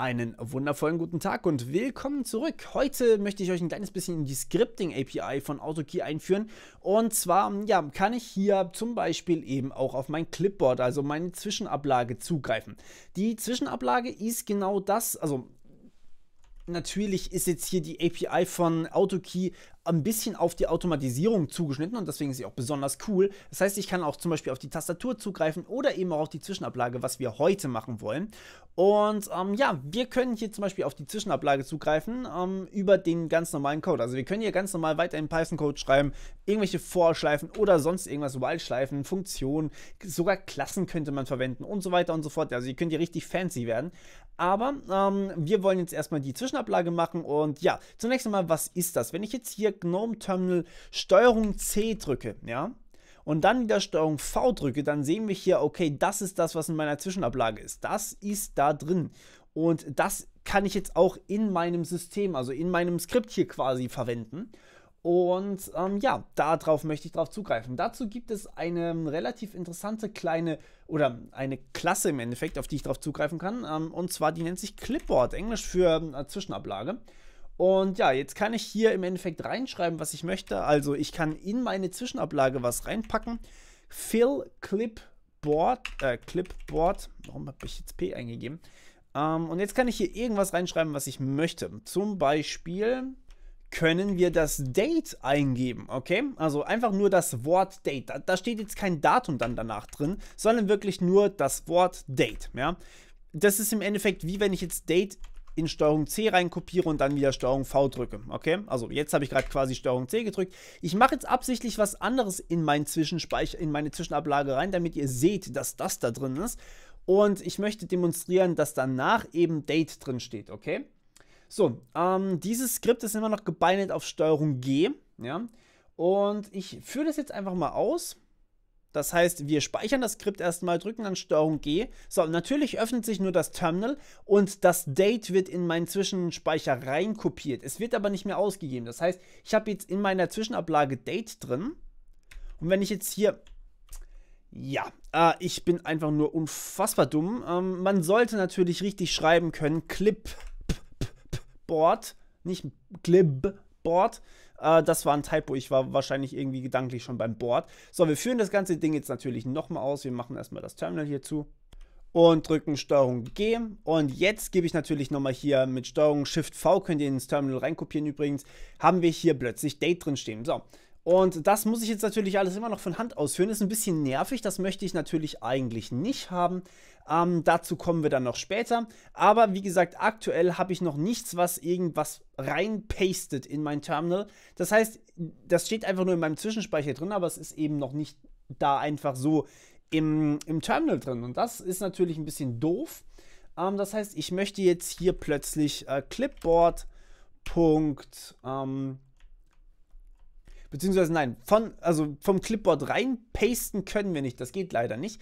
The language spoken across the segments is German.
Einen wundervollen guten Tag und willkommen zurück. Heute möchte ich euch ein kleines bisschen in die Scripting API von AutoKey einführen. Und zwar hm, ja, kann ich hier zum Beispiel eben auch auf mein Clipboard, also meine Zwischenablage, zugreifen. Die Zwischenablage ist genau das, also natürlich ist jetzt hier die API von AutoKey ein bisschen auf die Automatisierung zugeschnitten und deswegen ist sie auch besonders cool. Das heißt, ich kann auch zum Beispiel auf die Tastatur zugreifen oder eben auch auf die Zwischenablage, was wir heute machen wollen. Und ähm, ja, wir können hier zum Beispiel auf die Zwischenablage zugreifen ähm, über den ganz normalen Code. Also wir können hier ganz normal weiter in Python-Code schreiben, irgendwelche Vorschleifen oder sonst irgendwas, Wildschleifen, Funktionen, sogar Klassen könnte man verwenden und so weiter und so fort. Also ihr könnt hier richtig fancy werden. Aber ähm, wir wollen jetzt erstmal die Zwischenablage machen und ja, zunächst einmal, was ist das? Wenn ich jetzt hier GNOME Terminal Steuerung C drücke, ja, und dann wieder Steuerung V drücke, dann sehen wir hier, okay, das ist das, was in meiner Zwischenablage ist. Das ist da drin. Und das kann ich jetzt auch in meinem System, also in meinem Skript hier quasi verwenden. Und ähm, ja, darauf möchte ich drauf zugreifen. Dazu gibt es eine ähm, relativ interessante kleine oder eine Klasse im Endeffekt, auf die ich drauf zugreifen kann. Ähm, und zwar, die nennt sich Clipboard, Englisch für äh, Zwischenablage. Und ja, jetzt kann ich hier im Endeffekt reinschreiben, was ich möchte. Also ich kann in meine Zwischenablage was reinpacken. Fill Clipboard, äh, Clipboard, warum habe ich jetzt P eingegeben? Ähm, und jetzt kann ich hier irgendwas reinschreiben, was ich möchte. Zum Beispiel können wir das Date eingeben, okay? Also einfach nur das Wort Date. Da, da steht jetzt kein Datum dann danach drin, sondern wirklich nur das Wort Date, ja? Das ist im Endeffekt wie wenn ich jetzt Date in Steuerung C reinkopiere und dann wieder Steuerung V drücke. Okay, also jetzt habe ich gerade quasi Steuerung C gedrückt. Ich mache jetzt absichtlich was anderes in, meinen Zwischenspeicher, in meine Zwischenablage rein, damit ihr seht, dass das da drin ist. Und ich möchte demonstrieren, dass danach eben Date drin steht. Okay, so, ähm, dieses Skript ist immer noch gebindet auf Steuerung G. Ja, und ich führe das jetzt einfach mal aus. Das heißt, wir speichern das Skript erstmal, drücken dann STRG G. So, natürlich öffnet sich nur das Terminal und das Date wird in meinen Zwischenspeicher reinkopiert. Es wird aber nicht mehr ausgegeben. Das heißt, ich habe jetzt in meiner Zwischenablage Date drin. Und wenn ich jetzt hier ja, äh, ich bin einfach nur unfassbar dumm. Ähm, man sollte natürlich richtig schreiben können. Clipboard, nicht Clipboard. Äh, das war ein Typo. Ich war wahrscheinlich irgendwie gedanklich schon beim Board. So, wir führen das ganze Ding jetzt natürlich nochmal aus. Wir machen erstmal das Terminal hier zu und drücken STRG G. Und jetzt gebe ich natürlich nochmal hier mit STRG Shift V, könnt ihr ins Terminal reinkopieren übrigens, haben wir hier plötzlich Date drin stehen. So, und das muss ich jetzt natürlich alles immer noch von Hand ausführen. Ist ein bisschen nervig, das möchte ich natürlich eigentlich nicht haben. Ähm, dazu kommen wir dann noch später. Aber wie gesagt, aktuell habe ich noch nichts, was irgendwas reinpastet in mein Terminal. Das heißt, das steht einfach nur in meinem Zwischenspeicher drin, aber es ist eben noch nicht da einfach so im, im Terminal drin. Und das ist natürlich ein bisschen doof. Ähm, das heißt, ich möchte jetzt hier plötzlich äh, Clipboard. Punkt, ähm, Beziehungsweise nein, von, also vom Clipboard reinpasten können wir nicht. Das geht leider nicht.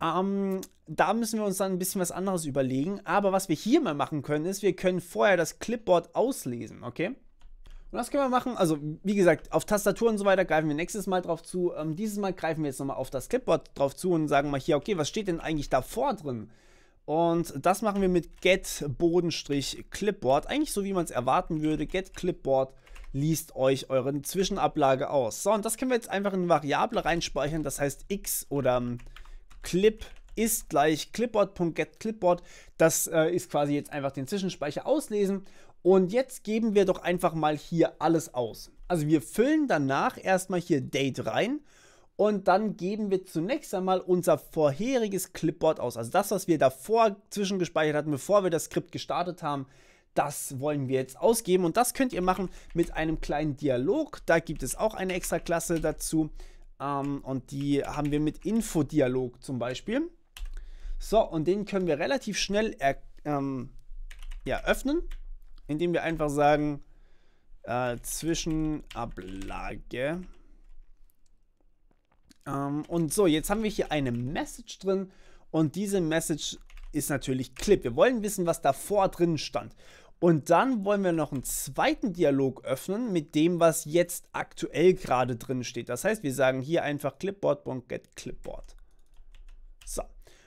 Ähm, da müssen wir uns dann ein bisschen was anderes überlegen. Aber was wir hier mal machen können, ist, wir können vorher das Clipboard auslesen, okay? Und das können wir machen. Also, wie gesagt, auf Tastatur und so weiter greifen wir nächstes Mal drauf zu. Ähm, dieses Mal greifen wir jetzt nochmal auf das Clipboard drauf zu und sagen mal hier, okay, was steht denn eigentlich davor drin? Und das machen wir mit get Bodenstrich Clipboard. Eigentlich so, wie man es erwarten würde. Get Clipboard liest euch eure Zwischenablage aus. So, und das können wir jetzt einfach in eine Variable reinspeichern, das heißt x oder ähm, clip ist gleich clipboard.getClipboard. Das äh, ist quasi jetzt einfach den Zwischenspeicher auslesen. Und jetzt geben wir doch einfach mal hier alles aus. Also wir füllen danach erstmal hier Date rein und dann geben wir zunächst einmal unser vorheriges Clipboard aus. Also das, was wir davor zwischengespeichert hatten, bevor wir das Skript gestartet haben, das wollen wir jetzt ausgeben. Und das könnt ihr machen mit einem kleinen Dialog. Da gibt es auch eine extra Klasse dazu. Ähm, und die haben wir mit Infodialog zum Beispiel. So, und den können wir relativ schnell ähm, ja, öffnen, indem wir einfach sagen, äh, Zwischenablage. Ähm, und so, jetzt haben wir hier eine Message drin. Und diese Message ist natürlich Clip. Wir wollen wissen, was davor drin stand. Und dann wollen wir noch einen zweiten Dialog öffnen mit dem, was jetzt aktuell gerade drin steht. Das heißt, wir sagen hier einfach clipboard.getClipboard. So.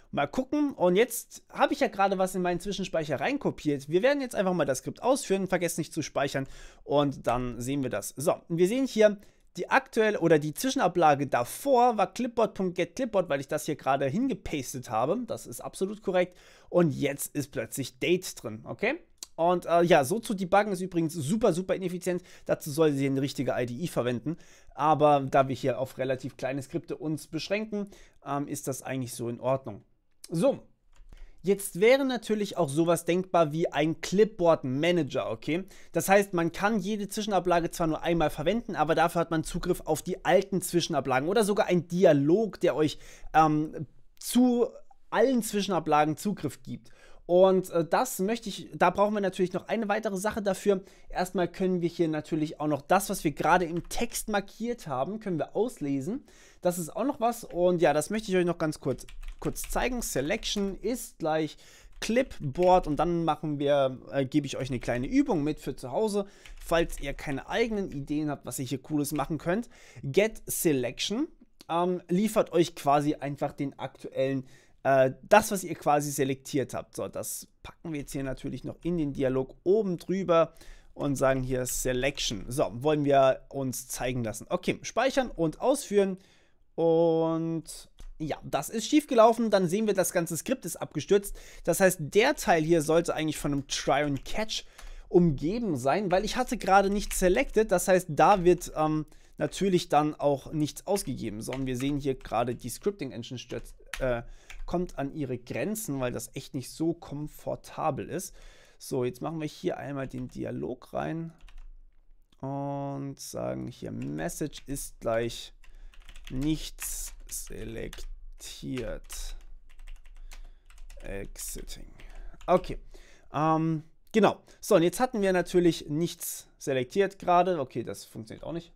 Mal gucken. Und jetzt habe ich ja gerade was in meinen Zwischenspeicher reinkopiert. Wir werden jetzt einfach mal das Skript ausführen. Vergesst nicht zu speichern. Und dann sehen wir das. So, wir sehen hier, die aktuelle oder die Zwischenablage davor war clipboard.getClipboard, weil ich das hier gerade hingepastet habe. Das ist absolut korrekt. Und jetzt ist plötzlich Date drin, okay? Und äh, ja, so zu debuggen ist übrigens super, super ineffizient. Dazu soll sie eine richtige IDE verwenden. Aber da wir hier auf relativ kleine Skripte uns beschränken, ähm, ist das eigentlich so in Ordnung. So, Jetzt wäre natürlich auch sowas denkbar wie ein Clipboard Manager, okay? Das heißt, man kann jede Zwischenablage zwar nur einmal verwenden, aber dafür hat man Zugriff auf die alten Zwischenablagen oder sogar einen Dialog, der euch ähm, zu allen Zwischenablagen Zugriff gibt. Und äh, das möchte ich, da brauchen wir natürlich noch eine weitere Sache dafür. Erstmal können wir hier natürlich auch noch das, was wir gerade im Text markiert haben, können wir auslesen. Das ist auch noch was und ja, das möchte ich euch noch ganz kurz, kurz zeigen. Selection ist gleich Clipboard und dann machen wir, äh, gebe ich euch eine kleine Übung mit für zu Hause, falls ihr keine eigenen Ideen habt, was ihr hier Cooles machen könnt. Get Selection ähm, liefert euch quasi einfach den aktuellen äh, das, was ihr quasi selektiert habt. So, das packen wir jetzt hier natürlich noch in den Dialog oben drüber und sagen hier Selection. So, wollen wir uns zeigen lassen. Okay, speichern und ausführen. Und ja, das ist schiefgelaufen. Dann sehen wir, das ganze Skript ist abgestürzt. Das heißt, der Teil hier sollte eigentlich von einem Try und Catch umgeben sein, weil ich hatte gerade nicht selected. Das heißt, da wird ähm, natürlich dann auch nichts ausgegeben. Sondern wir sehen hier gerade, die Scripting Engine stürzt, äh, kommt an ihre Grenzen, weil das echt nicht so komfortabel ist. So, jetzt machen wir hier einmal den Dialog rein und sagen hier Message ist gleich nichts selektiert. Exiting. Okay. Ähm, genau. So, und jetzt hatten wir natürlich nichts selektiert gerade. Okay, das funktioniert auch nicht.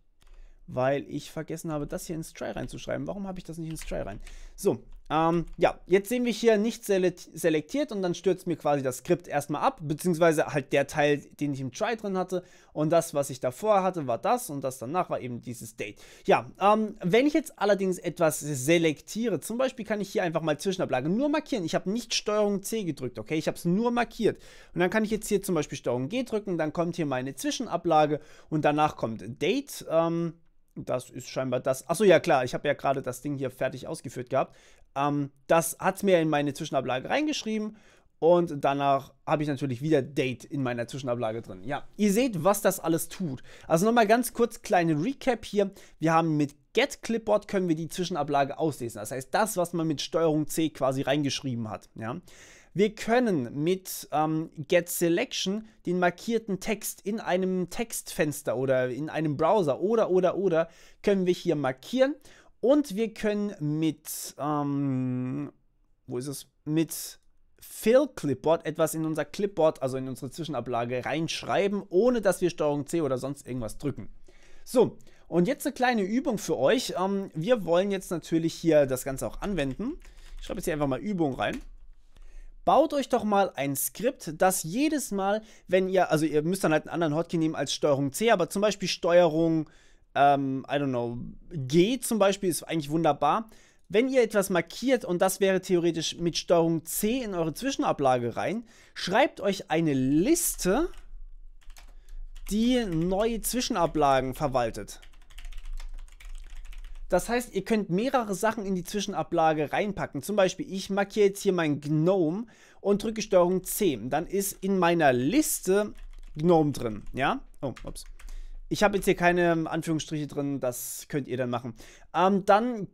Weil ich vergessen habe, das hier ins Try reinzuschreiben. Warum habe ich das nicht ins Try rein? So, ähm, ja, jetzt sehen wir hier nicht selektiert und dann stürzt mir quasi das Skript erstmal ab, beziehungsweise halt der Teil, den ich im Try drin hatte und das, was ich davor hatte, war das und das danach war eben dieses Date. Ja, ähm, wenn ich jetzt allerdings etwas selektiere, zum Beispiel kann ich hier einfach mal Zwischenablage nur markieren. Ich habe nicht STRG C gedrückt, okay, ich habe es nur markiert und dann kann ich jetzt hier zum Beispiel STRG G drücken, dann kommt hier meine Zwischenablage und danach kommt Date. Ähm, das ist scheinbar das. Achso, ja klar, ich habe ja gerade das Ding hier fertig ausgeführt gehabt. Ähm, das hat mir in meine Zwischenablage reingeschrieben und danach habe ich natürlich wieder Date in meiner Zwischenablage drin. Ja, ihr seht, was das alles tut. Also nochmal ganz kurz kleine Recap hier. Wir haben mit Get Clipboard können wir die Zwischenablage auslesen. Das heißt, das, was man mit STRG C quasi reingeschrieben hat. Ja. Wir können mit ähm, Get Selection den markierten Text in einem Textfenster oder in einem Browser oder oder oder können wir hier markieren und wir können mit ähm, wo ist es mit Fill Clipboard etwas in unser Clipboard, also in unsere Zwischenablage reinschreiben, ohne dass wir Steuerung C oder sonst irgendwas drücken. So, und jetzt eine kleine Übung für euch. Ähm, wir wollen jetzt natürlich hier das Ganze auch anwenden. Ich schreibe jetzt hier einfach mal Übung rein baut euch doch mal ein Skript, das jedes Mal, wenn ihr, also ihr müsst dann halt einen anderen Hotkey nehmen als Steuerung C, aber zum Beispiel Steuerung, ähm, I don't know, G zum Beispiel ist eigentlich wunderbar. Wenn ihr etwas markiert und das wäre theoretisch mit Steuerung C in eure Zwischenablage rein, schreibt euch eine Liste, die neue Zwischenablagen verwaltet. Das heißt, ihr könnt mehrere Sachen in die Zwischenablage reinpacken. Zum Beispiel, ich markiere jetzt hier mein Gnome und drücke Steuerung C. Dann ist in meiner Liste Gnome drin. Ja? Oh, ups. Ich habe jetzt hier keine ähm, Anführungsstriche drin, das könnt ihr dann machen. Ähm, dann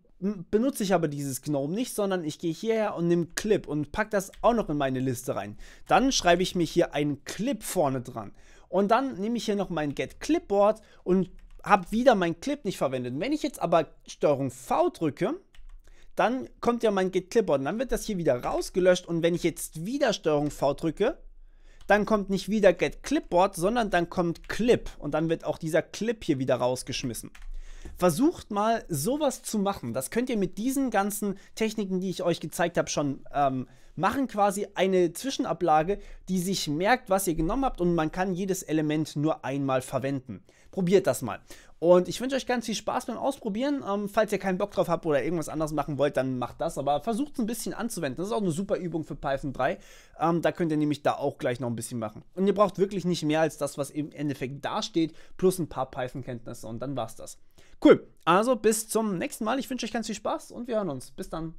benutze ich aber dieses Gnome nicht, sondern ich gehe hierher und nehme Clip und packe das auch noch in meine Liste rein. Dann schreibe ich mir hier einen Clip vorne dran. Und dann nehme ich hier noch mein Get Clipboard und habe wieder mein Clip nicht verwendet. Wenn ich jetzt aber Steuerung V drücke, dann kommt ja mein Get Clipboard. Und dann wird das hier wieder rausgelöscht. Und wenn ich jetzt wieder Steuerung V drücke, dann kommt nicht wieder Get Clipboard, sondern dann kommt Clip. Und dann wird auch dieser Clip hier wieder rausgeschmissen. Versucht mal sowas zu machen. Das könnt ihr mit diesen ganzen Techniken, die ich euch gezeigt habe, schon ähm, machen. Quasi eine Zwischenablage, die sich merkt, was ihr genommen habt und man kann jedes Element nur einmal verwenden. Probiert das mal. Und ich wünsche euch ganz viel Spaß beim Ausprobieren. Ähm, falls ihr keinen Bock drauf habt oder irgendwas anderes machen wollt, dann macht das. Aber versucht es ein bisschen anzuwenden. Das ist auch eine super Übung für Python 3. Ähm, da könnt ihr nämlich da auch gleich noch ein bisschen machen. Und ihr braucht wirklich nicht mehr als das, was im Endeffekt dasteht, plus ein paar Python-Kenntnisse. Und dann war's das. Cool. Also bis zum nächsten Mal. Ich wünsche euch ganz viel Spaß und wir hören uns. Bis dann.